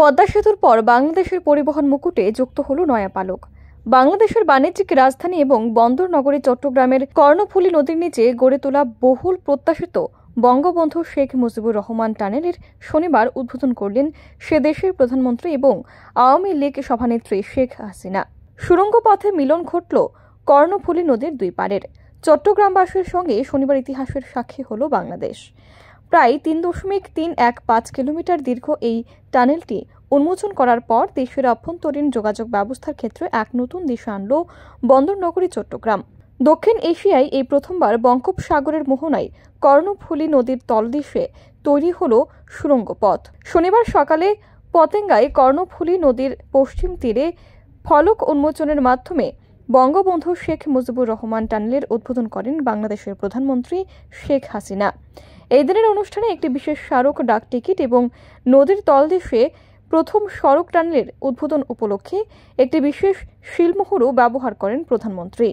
পদ্মা সেতুর পর বাংলাদেশের পরিবহন মুকুটে যুক্ত হল নয়া পালক বাংলাদেশের বাণিজ্যিক রাজধানী এবং বন্দর নগরী চট্টগ্রামের কর্ণফুলী নদীর নিচে গড়ে তোলা বহুল প্রত্যাশিত বঙ্গবন্ধু শেখ মুজিবুর রহমান টানেলের শনিবার উদ্বোধন করলেন সে দেশের প্রধানমন্ত্রী এবং আওয়ামী লীগ সভানেত্রী শেখ হাসিনা সুরঙ্গ পথে মিলন ঘটল কর্ণফুলী নদীর দুই পারের চট্টগ্রামবাসীর সঙ্গে শনিবার ইতিহাসের সাক্ষী হল বাংলাদেশ প্রায় তিন দশমিক তিন এক পাঁচ কিলোমিটার দীর্ঘ এই টানেলটি উন্মোচন করার পর দেশের অভ্যন্তরীণ যোগাযোগ ব্যবস্থার ক্ষেত্রে এক নতুন দিশা আনল বন্দরনগরী চট্টগ্রাম দক্ষিণ এশিয়ায় এই প্রথমবার বঙ্গোপসাগরের মোহনায় কর্ণফুলী নদীর তলদেশে তৈরি হল সুড়ঙ্গ পথ শনিবার সকালে পতেঙ্গায় কর্ণফুলী নদীর পশ্চিম তীরে ফলক উন্মোচনের মাধ্যমে বঙ্গবন্ধু শেখ মুজিবুর রহমান টানেলের উদ্বোধন করেন বাংলাদেশের প্রধানমন্ত্রী শেখ হাসিনা এই দিনের অনুষ্ঠানে একটি বিশেষ স্মারক ডাকটিকিট এবং নদীর তলদেশে প্রথম সড়ক টানেলের উদ্বোধন উপলক্ষে একটি বিশেষ শিলমোহরও ব্যবহার করেন প্রধানমন্ত্রী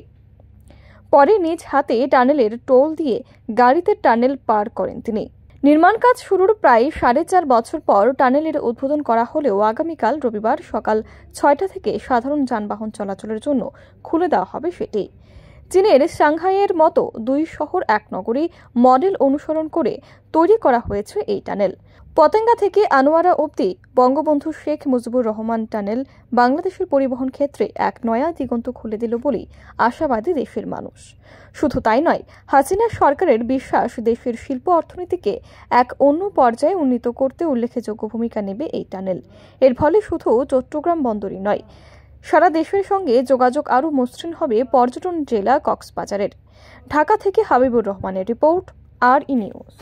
পরে নিজ হাতে টানেলের টোল দিয়ে গাড়িতে টানেল পার করেন তিনি নির্মাণ কাজ শুরুর প্রায় সাড়ে চার বছর পর টানেলের উদ্বোধন করা হলেও আগামীকাল রবিবার সকাল ছয়টা থেকে সাধারণ যানবাহন চলাচলের জন্য খুলে দেওয়া হবে সেটি চীনের সাংহাইয়ের মতো দুই শহর এক নগরী মডেল অনুসরণ করে তৈরি করা হয়েছে এই টানেল পতেঙ্গা থেকে আনোয়ারা অবধি বঙ্গবন্ধু শেখ মুজিবুর রহমান টানেল বাংলাদেশের পরিবহন ক্ষেত্রে এক নয়া দিগন্ত খুলে দিল বলেই আশাবাদী দেশের মানুষ শুধু তাই নয় হাসিনা সরকারের বিশ্বাস দেশের শিল্প অর্থনীতিকে এক অন্য পর্যায়ে উন্নীত করতে উল্লেখযোগ্য ভূমিকা নেবে এই টানেল এর ফলে শুধু চট্টগ্রাম বন্দরই নয় সারা দেশের সঙ্গে যোগাযোগ আরও মসৃণ হবে পর্যটন জেলা কক্সবাজারের ঢাকা থেকে হাবিবুর রহমানের রিপোর্ট আর ই নিউজ